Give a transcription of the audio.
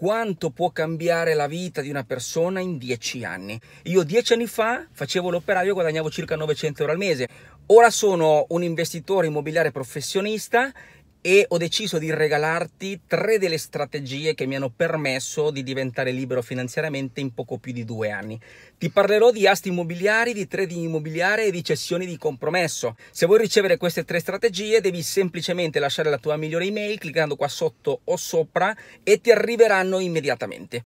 quanto può cambiare la vita di una persona in dieci anni. Io dieci anni fa facevo l'operaio e guadagnavo circa 900 euro al mese. Ora sono un investitore immobiliare professionista e ho deciso di regalarti tre delle strategie che mi hanno permesso di diventare libero finanziariamente in poco più di due anni. Ti parlerò di asti immobiliari, di trading immobiliare e di cessioni di compromesso. Se vuoi ricevere queste tre strategie devi semplicemente lasciare la tua migliore email cliccando qua sotto o sopra e ti arriveranno immediatamente.